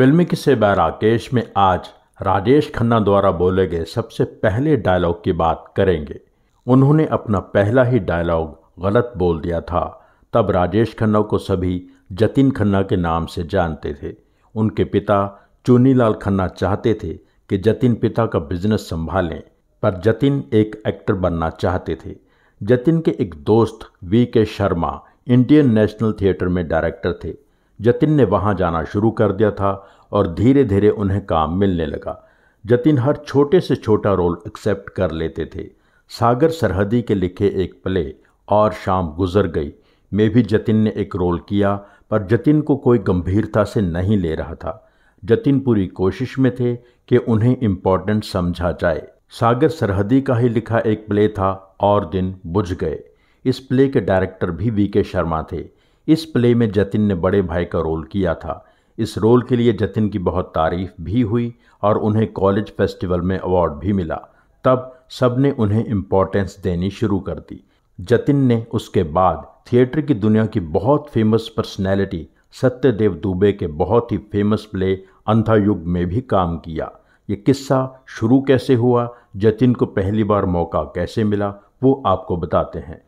film की बै राकेश में आज राजेश खन्ना द्वारा बोले गए सबसे पहले डायलॉग की बात करेंगे उन्होंने अपना पहला ही डायलॉग गलत बोल दिया था तब राजेश खन्ना को सभी जतिन खन्ना के नाम से जानते थे उनके पिता चुनीलाल खन्ना चाहते थे कि जतिन पिता का बिजनेस संभालें पर जतिन एक एक्टर बनना चाहते थे जतिन के एक दोस्त V K Sharma Indian national theatre में डायरेक्टर थे जतिन ने वहाँ जाना शुरू कर दिया था और धीरे धीरे उन्हें काम मिलने लगा जतिन हर छोटे से छोटा रोल एक्सेप्ट कर लेते थे सागर सरहदी के लिखे एक प्ले और शाम गुजर गई में भी जतिन ने एक रोल किया पर जतिन को कोई गंभीरता से नहीं ले रहा था जतिन पूरी कोशिश में थे कि उन्हें इम्पोर्टेंट समझा जाए सागर सरहदी का ही लिखा एक प्ले था और दिन बुझ गए इस प्ले के डायरेक्टर भी वी के शर्मा थे इस प्ले में जतिन ने बड़े भाई का रोल किया था इस रोल के लिए जतिन की बहुत तारीफ भी हुई और उन्हें कॉलेज फेस्टिवल में अवार्ड भी मिला तब सब ने उन्हें इम्पोर्टेंस देनी शुरू कर दी जतिन ने उसके बाद थिएटर की दुनिया की बहुत फेमस पर्सनैलिटी सत्यदेव दुबे के बहुत ही फेमस प्ले अंधायुग में भी काम किया ये किस्सा शुरू कैसे हुआ जतिन को पहली बार मौका कैसे मिला वो आपको बताते हैं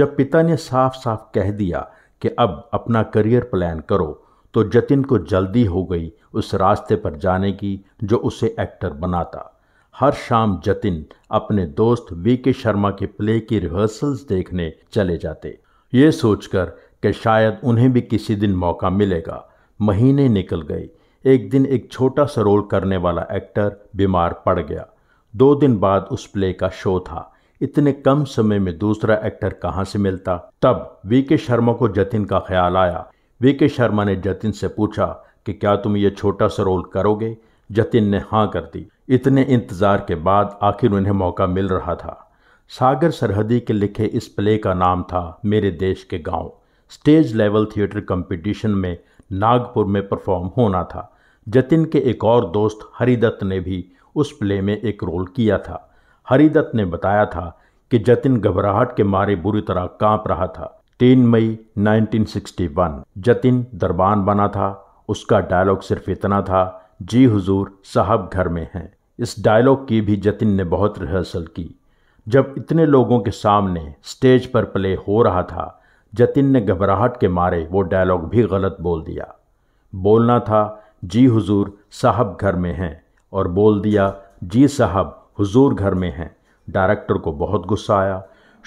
जब पिता ने साफ साफ कह दिया कि अब अपना करियर प्लान करो तो जतिन को जल्दी हो गई उस रास्ते पर जाने की जो उसे एक्टर बनाता हर शाम जतिन अपने दोस्त वी के शर्मा के प्ले की रिहर्सल्स देखने चले जाते ये सोचकर कि शायद उन्हें भी किसी दिन मौका मिलेगा महीने निकल गए एक दिन एक छोटा सा रोल करने वाला एक्टर बीमार पड़ गया दो दिन बाद उस प्ले का शो था इतने कम समय में दूसरा एक्टर कहाँ से मिलता तब वी के शर्मा को जतिन का ख्याल आया वी के शर्मा ने जतिन से पूछा कि क्या तुम ये छोटा सा रोल करोगे जतिन ने हाँ कर दी इतने इंतज़ार के बाद आखिर उन्हें मौका मिल रहा था सागर सरहदी के लिखे इस प्ले का नाम था मेरे देश के गांव स्टेज लेवल थिएटर कंपटीशन में नागपुर में परफॉर्म होना था जतिन के एक और दोस्त हरिदत्त ने भी उस प्ले में एक रोल किया था हरिदत्त ने बताया था कि जतिन घबराहट के मारे बुरी तरह कांप रहा था तीन मई 1961 जतिन दरबान बना था उसका डायलॉग सिर्फ इतना था जी हुजूर साहब घर में हैं इस डायलॉग की भी जतिन ने बहुत रिहर्सल की जब इतने लोगों के सामने स्टेज पर प्ले हो रहा था जतिन ने घबराहट के मारे वो डायलॉग भी गलत बोल दिया बोलना था जी हुजूर साहब घर में हैं और बोल दिया जी साहब हुजूर घर में हैं डायरेक्टर को बहुत गुस्सा आया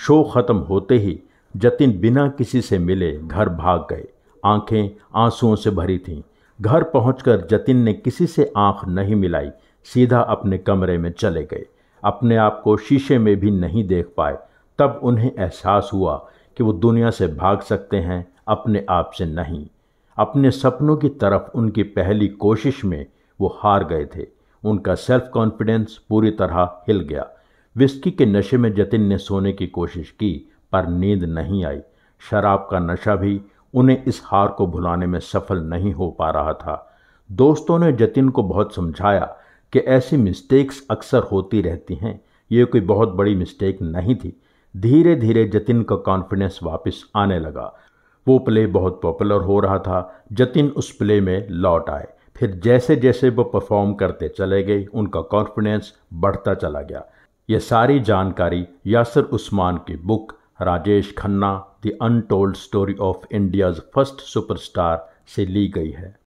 शो ख़त्म होते ही जतिन बिना किसी से मिले घर भाग गए आंखें आंसुओं से भरी थीं घर पहुंचकर जतिन ने किसी से आंख नहीं मिलाई सीधा अपने कमरे में चले गए अपने आप को शीशे में भी नहीं देख पाए तब उन्हें एहसास हुआ कि वो दुनिया से भाग सकते हैं अपने आप से नहीं अपने सपनों की तरफ उनकी पहली कोशिश में वो हार गए थे उनका सेल्फ कॉन्फिडेंस पूरी तरह हिल गया विस्की के नशे में जतिन ने सोने की कोशिश की पर नींद नहीं आई शराब का नशा भी उन्हें इस हार को भुलाने में सफल नहीं हो पा रहा था दोस्तों ने जतिन को बहुत समझाया कि ऐसी मिस्टेक्स अक्सर होती रहती हैं ये कोई बहुत बड़ी मिस्टेक नहीं थी धीरे धीरे जतिन का कॉन्फिडेंस वापस आने लगा वो प्ले बहुत पॉपुलर हो रहा था जतिन उस प्ले में लौट आए फिर जैसे जैसे वो परफॉर्म करते चले गए उनका कॉन्फिडेंस बढ़ता चला गया ये सारी जानकारी यासर उस्मान की book Rajesh Khanna the untold story of India's first superstar से ली गई है